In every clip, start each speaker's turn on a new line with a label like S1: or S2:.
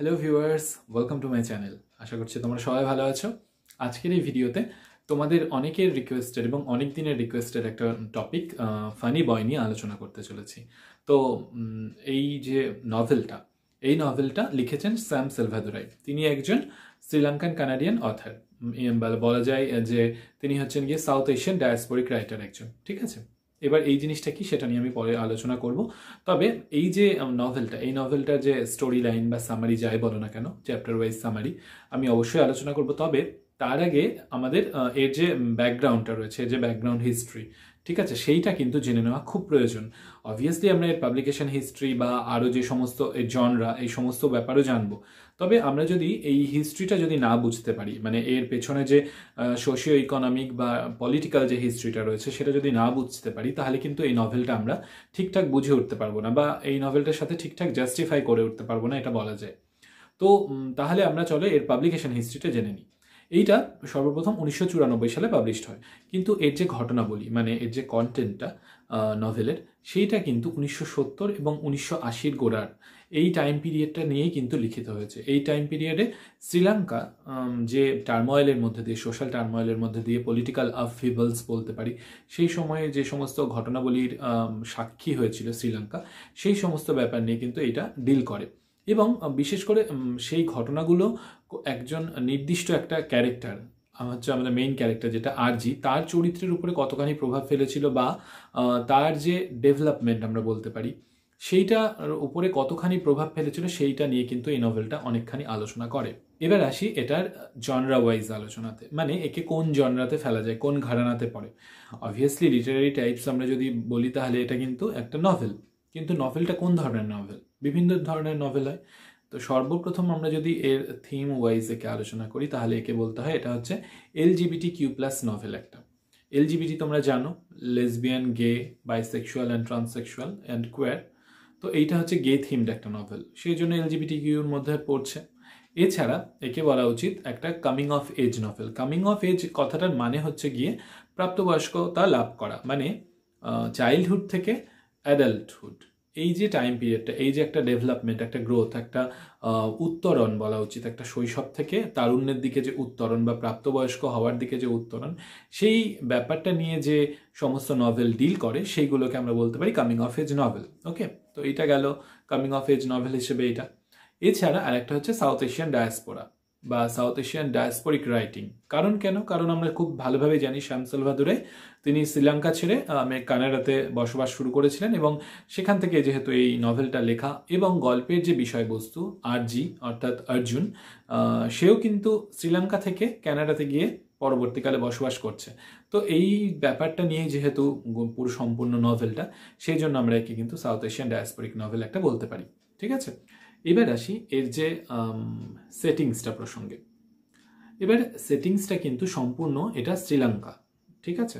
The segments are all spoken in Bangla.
S1: hello viewers welcome to my channel আশা করছি তোমরা সবাই ভালো আছো আজকের এই ভিডিওতে তোমাদের অনেকের রিকোয়েস্টেড এবং অনেক দিনের রিকোয়েস্টেড একটা টপিক ফানি বয় নিয়ে আলোচনা করতে চলেছি তো এই যে নভেলটা এই নভেলটা লিখেছেন স্যাম সেলভাদুরাই তিনি একজন শ্রীলঙ্কান কানাডিয়ান অথার বলা যায় যে তিনি হচ্ছেন গিয়ে সাউথ এশিয়ান ডায়াসপোরিক রাইটার একজন ঠিক আছে এবার এই জিনিসটা কি সেটা নিয়ে আমি পরে আলোচনা করব তবে এই যে নভেলটা এই নভেলটার যে স্টোরি লাইন বা সামারি যাই বলো না কেন চ্যাপ্টার ওয়াইজ সামারি আমি অবশ্যই আলোচনা করব তবে তার আগে আমাদের এর যে ব্যাকগ্রাউন্ডটা রয়েছে এর যে ব্যাকগ্রাউন্ড হিস্ট্রি ঠিক আছে সেইটা কিন্তু জেনে নেওয়া খুব প্রয়োজন অবভিয়াসলি আমরা এর পাবলিকেশন হিস্ট্রি বা আরও যে সমস্ত এর জনরা এই সমস্ত ব্যাপারও জানবো তবে আমরা যদি এই হিস্ট্রিটা যদি না বুঝতে পারি মানে এর পেছনে যে সোশিও ইকোনমিক বা পলিটিক্যাল যে হিস্ট্রিটা রয়েছে সেটা যদি না বুঝতে পারি তাহলে কিন্তু এই নভেলটা আমরা ঠিকঠাক বুঝে উঠতে পারবো না বা এই নভেলটার সাথে ঠিকঠাক জাস্টিফাই করে উঠতে পারবো না এটা বলা যায় তো তাহলে আমরা চলে এর পাবলিকেশন হিস্ট্রিটা জেনে নিই এইটা সর্বপ্রথম উনিশশো সালে পাবলিশড হয় কিন্তু এর যে বলি মানে এর যে কন্টেন্টটা নভেলের সেইটা কিন্তু উনিশশো সত্তর এবং উনিশশো আশির গোড়ার এই টাইম পিরিয়ডটা নিয়েই কিন্তু লিখিত হয়েছে এই টাইম পিরিয়ডে শ্রীলঙ্কা যে টার্ময়েলের মধ্যে দিয়ে সোশ্যাল টার্ময়েলের মধ্যে দিয়ে পলিটিক্যাল আফিবলস বলতে পারি সেই সময়ে যে সমস্ত ঘটনাবলীর সাক্ষী হয়েছিল শ্রীলঙ্কা সেই সমস্ত ব্যাপার নিয়ে কিন্তু এটা ডিল করে এবং বিশেষ করে সেই ঘটনাগুলো একজন নির্দিষ্ট একটা ক্যারেক্টার হচ্ছে আমাদের মেইন ক্যারেক্টার যেটা আরজি তার চরিত্রের উপরে কতখানি প্রভাব ফেলেছিল বা তার যে ডেভেলপমেন্ট আমরা বলতে পারি সেইটার উপরে কতখানি প্রভাব ফেলেছিল সেইটা নিয়ে কিন্তু এই নভেলটা অনেকখানি আলোচনা করে এবার আসি এটার জনরা ওয়াইজ আলোচনাতে মানে একে কোন জনরাতে ফেলা যায় কোন ঘাড়ানাতে পড়ে অবভিয়াসলি লিটারারি টাইপস আমরা যদি বলি তাহলে এটা কিন্তু একটা নভেল কিন্তু নভেলটা কোন ধরনের নভেল বিভিন্ন ধরনের নভেলায় তো সর্বপ্রথম আমরা যদি এর থিম ওয়াইজ একে আলোচনা করি তাহলে একে বলতে হয় এটা হচ্ছে এলজিবিটি কিউ প্লাস নভেল একটা এলজিবিটি তোমরা জানো lesbian gay bisexual and transsexual and queer তো এইটা হচ্ছে গে থিমড একটা নভেল সেই জন্য এলজিবিটি কিউর মধ্যে পড়ছে এছাড়া একে বলা উচিত একটা coming of age novel coming of age কথাটার মানে হচ্ছে গিয়ে প্রাপ্তবয়স্কতা লাভ করা মানে চাইল্ডহুড থেকে অ্যাডাল্টহুড এই যে টাইম পিরিয়ডটা এই যে একটা ডেভেলপমেন্ট একটা গ্রোথ একটা উত্তরণ বলা উচিত একটা শৈশব থেকে তারুণ্যের দিকে যে উত্তরণ বা প্রাপ্তবয়স্ক হওয়ার দিকে যে উত্তরণ সেই ব্যাপারটা নিয়ে যে সমস্ত নভেল ডিল করে সেইগুলোকে আমরা বলতে পারি coming of age novel okay তো এটা গেল কামিং অফ এজ নভেল হিসেবে এটা এছাড়া আরেকটা হচ্ছে সাউথ এশিয়ান ডায়াসপোরা বা সাউথ এশিয়ান ডায়াসপোরিক রাইটিং কারণ কেন কারণ আমরা খুব ভালোভাবে জানি শ্যামসল ভাদুরে তিনি শ্রীলঙ্কা ছেড়ে কানাডাতে বসবাস শুরু করেছিলেন এবং সেখান থেকে যেহেতু এই নভেলটা লেখা এবং গল্পের যে বিষয়বস্তু আরজি অর্থাৎ অর্জুন সেও কিন্তু শ্রীলঙ্কা থেকে কানাডাতে গিয়ে পরবর্তীকালে বসবাস করছে তো এই ব্যাপারটা নিয়ে যেহেতু পুরো সম্পূর্ণ নভেলটা সেই জন্য আমরা একে কিন্তু সাউথ এশিয়ান ডায়াসপোরিক নভেল একটা বলতে পারি ঠিক আছে এবার আসি এর যে সেটিংসটা প্রসঙ্গে এবার সেটিংসটা কিন্তু সম্পূর্ণ এটা শ্রীলঙ্কা ঠিক আছে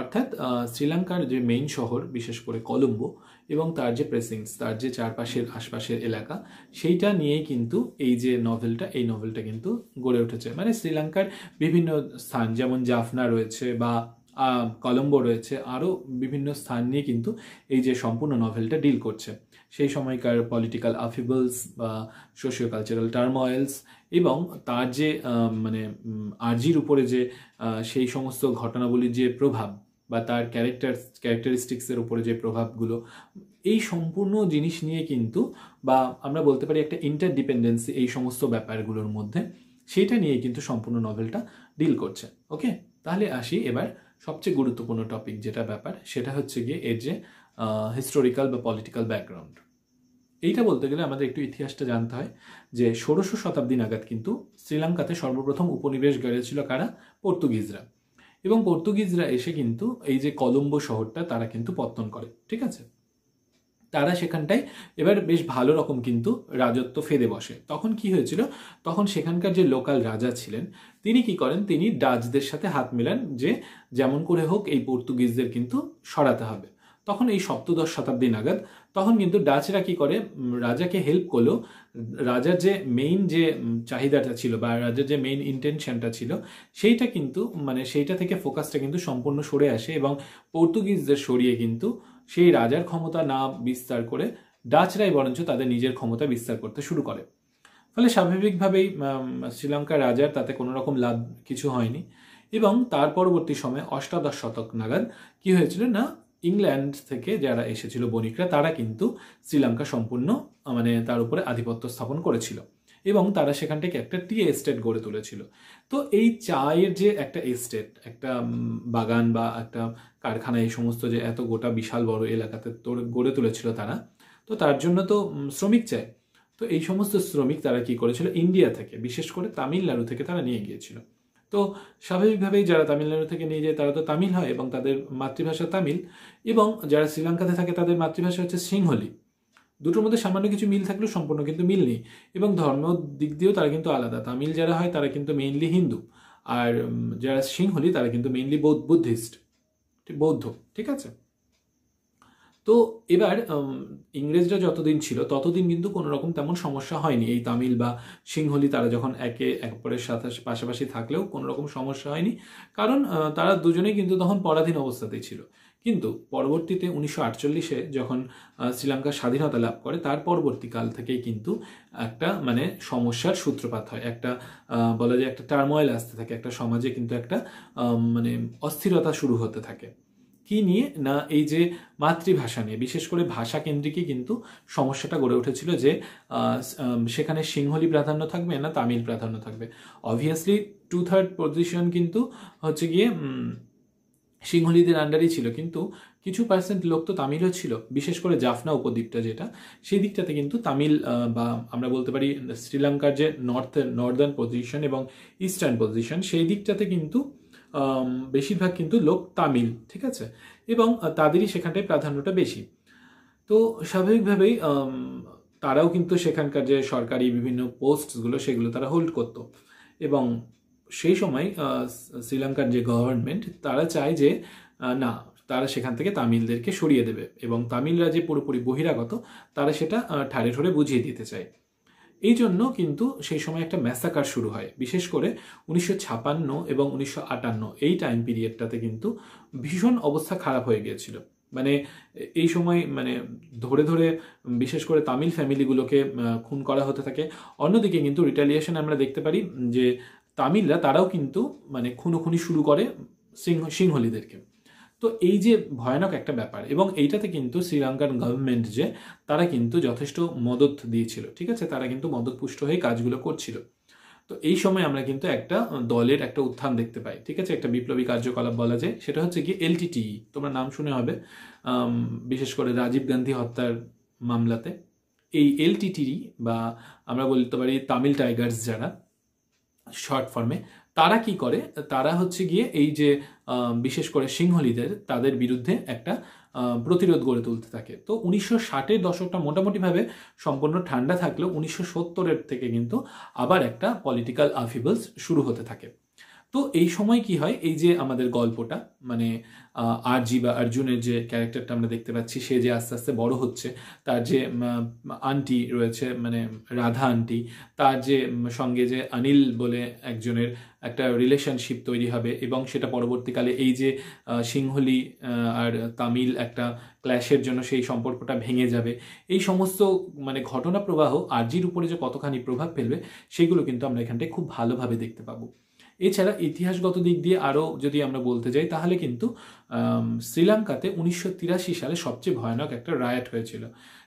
S1: অর্থাৎ শ্রীলঙ্কার যে মেইন শহর বিশেষ করে কলম্বো এবং তার যে প্রেসিংস তার যে চারপাশের আশপাশের এলাকা সেইটা নিয়েই কিন্তু এই যে নভেলটা এই নভেলটা কিন্তু গড়ে উঠেছে মানে শ্রীলঙ্কার বিভিন্ন স্থান যেমন জাফনা রয়েছে বা কলম্বো রয়েছে আরও বিভিন্ন স্থান নিয়ে কিন্তু এই যে সম্পূর্ণ নভেলটা ডিল করছে সেই সময়কার পলিটিক্যাল আফিবলস বা সোশিও কালচারাল টার্ময়েলস এবং তার যে মানে আর্জির উপরে যে সেই সমস্ত ঘটনাবলীর যে প্রভাব বা তার ক্যারেক্টার ক্যারেক্টারিস্টিক্সের উপরে যে প্রভাবগুলো এই সম্পূর্ণ জিনিস নিয়ে কিন্তু বা আমরা বলতে পারি একটা ইন্টারডিপেন্ডেন্সি এই সমস্ত ব্যাপারগুলোর মধ্যে সেটা নিয়ে কিন্তু সম্পূর্ণ নভেলটা ডিল করছে ওকে তাহলে আসি এবার সবচেয়ে গুরুত্বপূর্ণ টপিক যেটা ব্যাপার সেটা হচ্ছে গিয়ে এর যে হিস্টোরিক্যাল বা পলিটিক্যাল ব্যাকগ্রাউন্ড এইটা বলতে গেলে আমাদের একটু ইতিহাসটা জানতে হয় যে ষোড়শ শতাব্দী নাগাদ কিন্তু শ্রীলঙ্কাতে সর্বপ্রথম উপনিবেশ গড়েছিল কারা পর্তুগিজরা এবং পর্তুগিজরা এসে কিন্তু এই যে কলম্বো শহরটা তারা কিন্তু পত্তন করে ঠিক আছে তারা সেখানটায় এবার বেশ ভালো রকম কিন্তু রাজত্ব ফেদে বসে তখন কি হয়েছিল তখন সেখানকার যে লোকাল রাজা ছিলেন তিনি কি করেন তিনি ডাচদের সাথে হাত মেলান যে যেমন করে হোক এই পর্তুগিজদের কিন্তু সরাতে হবে তখন এই সপ্তদশ শতাব্দী নাগাদ তখন কিন্তু ডাচরা কি করে রাজাকে হেল্প করলো রাজার যে মেইন যে চাহিদাটা ছিল বা রাজার যে মেইন ইন্টেনশনটা ছিল সেইটা কিন্তু মানে সেইটা থেকে ফোকাসটা কিন্তু সম্পূর্ণ সরে আসে এবং পর্তুগিজদের সরিয়ে কিন্তু সেই রাজার ক্ষমতা না বিস্তার করে ডাচরাই বরঞ্চ তাদের নিজের ক্ষমতা বিস্তার করতে শুরু করে ফলে স্বাভাবিকভাবেই শ্রীলঙ্কার রাজার তাতে কোনো রকম লাভ কিছু হয়নি এবং তার পরবর্তী সময়ে অষ্টাদশ শতক নাগাদ কি হয়েছিল না ইংল্যান্ড থেকে যারা এসেছিল বণিকরা তারা কিন্তু শ্রীলঙ্কা সম্পূর্ণ মানে তার উপরে আধিপত্য স্থাপন করেছিল এবং তারা সেখান থেকে একটা টি এস্টেট গড়ে তুলেছিল তো এই চায়ের যে একটা এস্টেট একটা বাগান বা একটা কারখানা এই সমস্ত যে এত গোটা বিশাল বড় এলাকাতে গড়ে তুলেছিল তারা তো তার জন্য তো শ্রমিক চায় তো এই সমস্ত শ্রমিক তারা কি করেছিল ইন্ডিয়া থেকে বিশেষ করে তামিলনাড়ু থেকে তারা নিয়ে গিয়েছিল তো স্বাভাবিকভাবেই যারা তামিলনাড়ু থেকে নিয়ে যায় তারা তো তামিল হয় এবং তাদের মাতৃভাষা তামিল এবং যারা শ্রীলঙ্কাতে থাকে তাদের মাতৃভাষা হচ্ছে সিংহলি দুটোর মধ্যে সামান্য কিছু মিল থাকলেও সম্পূর্ণ কিন্তু মিল নেই এবং ধর্ম দিক দিয়েও তারা কিন্তু আলাদা তামিল যারা হয় তারা কিন্তু মেইনলি হিন্দু আর যারা সিংহলি তারা কিন্তু মেইনলি বৌদ্ধ বুদ্ধিস্ট বৌদ্ধ ঠিক আছে তো এবার ইংরেজরা যতদিন ছিল ততদিন কিন্তু কোনো রকম তেমন সমস্যা হয়নি এই তামিল বা সিংহলি তারা যখন একে অপরের সাথে পাশাপাশি থাকলেও কোনো রকম সমস্যা হয়নি কারণ তারা দুজনেই কিন্তু তখন পরাধীন অবস্থাতেই ছিল কিন্তু পরবর্তীতে উনিশশো আটচল্লিশে যখন শ্রীলঙ্কা স্বাধীনতা লাভ করে তার পরবর্তীকাল থেকেই কিন্তু একটা মানে সমস্যার সূত্রপাত হয় একটা বলা যায় একটা টার্ময়েল আসতে থাকে একটা সমাজে কিন্তু একটা মানে অস্থিরতা শুরু হতে থাকে কি নিয়ে না এই যে মাতৃভাষা নিয়ে বিশেষ করে ভাষা কেন্দ্রিকই কিন্তু সমস্যাটা গড়ে উঠেছিল যে সেখানে সিংহলি প্রাধান্য থাকবে না তামিল প্রাধান্য থাকবে অবভিয়াসলি টু থার্ড পজিশন কিন্তু হচ্ছে গিয়ে সিংহলিদের আন্ডারই ছিল কিন্তু কিছু পার্সেন্ট লোক তো তামিলও ছিল বিশেষ করে জাফনা উপদ্বীপটা যেটা সেই দিকটাতে কিন্তু তামিল বা আমরা বলতে পারি শ্রীলঙ্কার যে নর্থ নর্দার্ন পজিশন এবং ইস্টার্ন পজিশন সেই দিকটাতে কিন্তু বেশিরভাগ কিন্তু লোক তামিল ঠিক আছে এবং তাদেরই সেখানটায় প্রাধান্যটা বেশি তো স্বাভাবিকভাবেই তারাও কিন্তু সেখানকার যে সরকারি বিভিন্ন পোস্টগুলো সেগুলো তারা হোল্ড করত এবং সেই সময় শ্রীলঙ্কার যে গভর্নমেন্ট তারা চায় যে না তারা সেখান থেকে তামিলদেরকে সরিয়ে দেবে এবং তামিলরা যে পুরোপুরি বহিরাগত তারা সেটা ঠাড়ে ঠোড়ে বুঝিয়ে দিতে চায় এই জন্য কিন্তু সেই সময় একটা ম্যাসাকার শুরু হয় বিশেষ করে উনিশশো ছাপান্ন এবং উনিশশো আটান্ন এই টাইম পিরিয়ডটাতে কিন্তু ভীষণ অবস্থা খারাপ হয়ে গিয়েছিল মানে এই সময় মানে ধরে ধরে বিশেষ করে তামিল ফ্যামিলিগুলোকে খুন করা হতে থাকে অন্যদিকে কিন্তু রিটালিয়েশন আমরা দেখতে পারি যে তামিলরা তারাও কিন্তু মানে খুনোখুনি শুরু করে সিংহ সিংহলিদেরকে তো এই যে ভয়ানক একটা ব্যাপার এবং এইটাতে কিন্তু শ্রীলঙ্কার গভর্নমেন্ট যে তারা কিন্তু যথেষ্ট মদত দিয়েছিল ঠিক আছে তারা কিন্তু মদতপুষ্ট হয়ে কাজগুলো করছিল তো এই সময় আমরা কিন্তু একটা দলের একটা উত্থান দেখতে পাই ঠিক আছে একটা বিপ্লবী কার্যকলাপ বলা যায় সেটা হচ্ছে কি এলটিটি e, তোমরা নাম শুনে হবে বিশেষ করে রাজীব গান্ধী হত্যার মামলাতে এই এলটিটি e বা আমরা বলতে পারি তামিল টাইগার্স যারা শর্ট ফর্মে তারা কি করে তারা হচ্ছে গিয়ে এই যে বিশেষ করে সিংহলীদের তাদের বিরুদ্ধে একটা প্রতিরোধ গড়ে তুলতে থাকে তো উনিশশো ষাটের দশকটা মোটামুটিভাবে সম্পূর্ণ ঠান্ডা থাকলেও উনিশশো সত্তরের থেকে কিন্তু আবার একটা পলিটিক্যাল আফিবলস শুরু হতে থাকে তো এই সময় কি হয় এই যে আমাদের গল্পটা মানে আরজি বা অর্জুনের যে ক্যারেক্টারটা আমরা দেখতে পাচ্ছি সে যে আস্তে আস্তে বড় হচ্ছে তার যে আন্টি রয়েছে মানে রাধা আন্টি তার যে সঙ্গে যে অনিল বলে একজনের একটা রিলেশনশিপ তৈরি হবে এবং সেটা পরবর্তীকালে এই যে সিংহলি আর তামিল একটা ক্ল্যাশের জন্য সেই সম্পর্কটা ভেঙে যাবে এই সমস্ত মানে ঘটনা প্রবাহ আরজির উপরে যে কতখানি প্রভাব ফেলবে সেগুলো কিন্তু আমরা এখানটায় খুব ভালোভাবে দেখতে পাবো এছাড়া ইতিহাসগত দিক দিয়ে আরও যদি আমরা বলতে যাই তাহলে কিন্তু শ্রীলঙ্কাতে উনিশশো সালে সবচেয়ে ভয়ানক একটা রায়ট হয়েছিল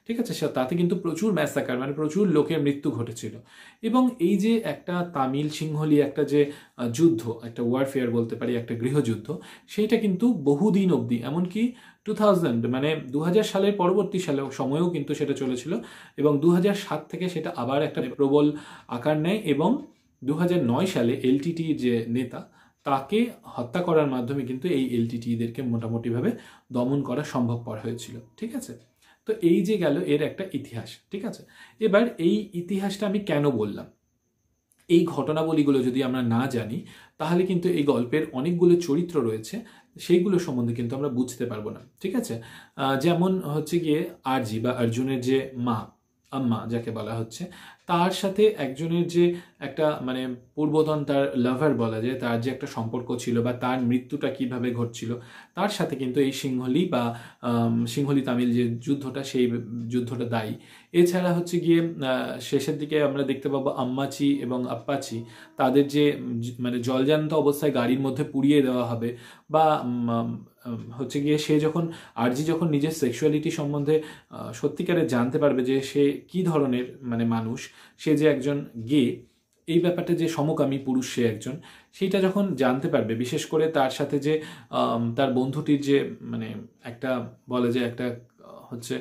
S1: ঠিক আছে তাতে কিন্তু প্রচুর ম্যাসাকার মানে প্রচুর লোকের মৃত্যু ঘটেছিল এবং এই যে একটা তামিল সিংহলি একটা যে যুদ্ধ একটা ওয়ারফেয়ার বলতে পারি একটা গৃহযুদ্ধ সেইটা কিন্তু বহুদিন অবধি এমনকি টু থাউজেন্ড মানে দু হাজার সালের পরবর্তী সালে সময়েও কিন্তু সেটা চলেছিল এবং দু সাত থেকে সেটা আবার একটা প্রবল আকার নেয় এবং দু সালে এলটিটি যে নেতা তাকে হত্যা করার মাধ্যমে কিন্তু এই এলটিটিদেরকে মোটামুটিভাবে দমন করা সম্ভবপর হয়েছিল ঠিক আছে তো এই যে গেল এর একটা ইতিহাস ঠিক আছে এবার এই ইতিহাসটা আমি কেন বললাম এই ঘটনাবলীগুলো যদি আমরা না জানি তাহলে কিন্তু এই গল্পের অনেকগুলো চরিত্র রয়েছে সেইগুলো সম্বন্ধে কিন্তু আমরা বুঝতে পারবো না ঠিক আছে যেমন হচ্ছে গিয়ে আরজি বা অর্জুনের যে মা আম্মা যাকে বলা হচ্ছে তার সাথে একজনের যে একটা মানে পূর্বতন তার লাভার বলা যায় তার যে একটা সম্পর্ক ছিল বা তার মৃত্যুটা কিভাবে ঘটছিল তার সাথে কিন্তু এই সিংহলি বা সিংহলি তামিল যে যুদ্ধটা সেই যুদ্ধটা দায়ী এছাড়া হচ্ছে গিয়ে শেষের দিকে আমরা দেখতে পাবো আম্মাচি এবং আপ্পাচি তাদের যে মানে জলজান্ত অবস্থায় গাড়ির মধ্যে পুড়িয়ে দেওয়া হবে বা হচ্ছে গিয়ে সে যখন আরজি যখন নিজের সেক্সুয়ালিটি সম্বন্ধে সত্যিকারে জানতে পারবে যে সে কি ধরনের মানে মানুষ সে যে একজন গে এই ব্যাপারটা যে সমকামী পুরুষ সে একজন সেইটা যখন জানতে পারবে বিশেষ করে তার সাথে যে তার বন্ধুটির যে মানে একটা বলে যে একটা হচ্ছে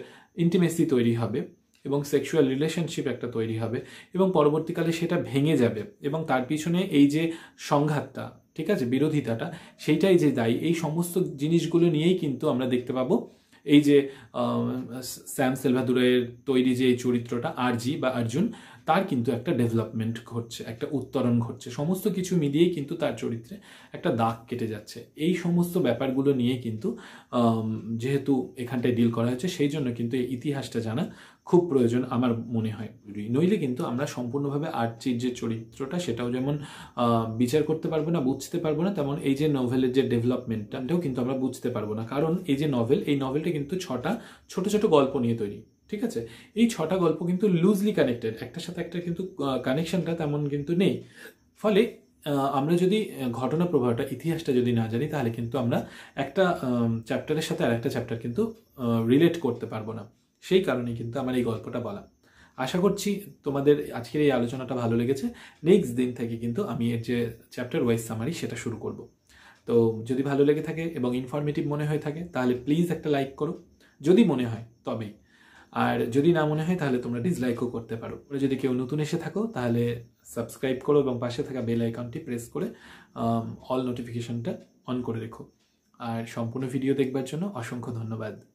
S1: ইন্টিমেসি তৈরি হবে এবং সেক্সুয়াল রিলেশনশিপ একটা তৈরি হবে এবং পরবর্তীকালে সেটা ভেঙে যাবে এবং তার পিছনে এই যে সংঘাতটা ঠিক আছে বিরোধিতাটা সেইটাই যে দায়ী এই সমস্ত জিনিসগুলো নিয়েই কিন্তু আমরা দেখতে পাবো এই যে স্যাম সেলভাদুরের তৈরি যে এই চরিত্রটা আরজি বা অর্জুন তার কিন্তু একটা ডেভেলপমেন্ট ঘটছে একটা উত্তরণ ঘটছে সমস্ত কিছু মিলিয়েই কিন্তু তার চরিত্রে একটা দাগ কেটে যাচ্ছে এই সমস্ত ব্যাপারগুলো নিয়ে কিন্তু যেহেতু এখানটায় ডিল করা হয়েছে সেই জন্য কিন্তু এই ইতিহাসটা জানা খুব প্রয়োজন আমার মনে হয় নইলে কিন্তু আমরা সম্পূর্ণভাবে আর্চির যে চরিত্রটা সেটাও যেমন বিচার করতে পারবো না বুঝতে পারবো না তেমন এই যে নভেলের যে ডেভেলপমেন্টটাও কিন্তু আমরা বুঝতে পারবো না কারণ এই যে নভেল এই নভেলটা কিন্তু ছটা ছোট ছোট গল্প নিয়ে তৈরি ঠিক আছে এই ছটা গল্প কিন্তু লুজলি কানেক্টেড একটার সাথে একটা কিন্তু কানেকশনটা তেমন কিন্তু নেই ফলে আমরা যদি ঘটনা প্রবাহটা ইতিহাসটা যদি না জানি তাহলে কিন্তু আমরা একটা চ্যাপ্টারের সাথে আর একটা চ্যাপ্টার কিন্তু রিলেট করতে পারবো না সেই কারণে কিন্তু আমার এই গল্পটা বলা আশা করছি তোমাদের আজকের এই আলোচনাটা ভালো লেগেছে নেক্সট দিন থেকে কিন্তু আমি এর যে চ্যাপ্টার ওয়াইজ সামারি সেটা শুরু করব তো যদি ভালো লেগে থাকে এবং ইনফরমেটিভ মনে হয়ে থাকে তাহলে প্লিজ একটা লাইক করো যদি মনে হয় তবেই আর যদি না মনে হয় তাহলে তোমরা ডিসলাইকও করতে পারো যদি কেউ নতুন এসে থাকো তাহলে সাবস্ক্রাইব করো এবং পাশে থাকা বেল আইকনটি প্রেস করে অল নোটিফিকেশনটা অন করে রেখো আর সম্পূর্ণ ভিডিও দেখবার জন্য অসংখ্য ধন্যবাদ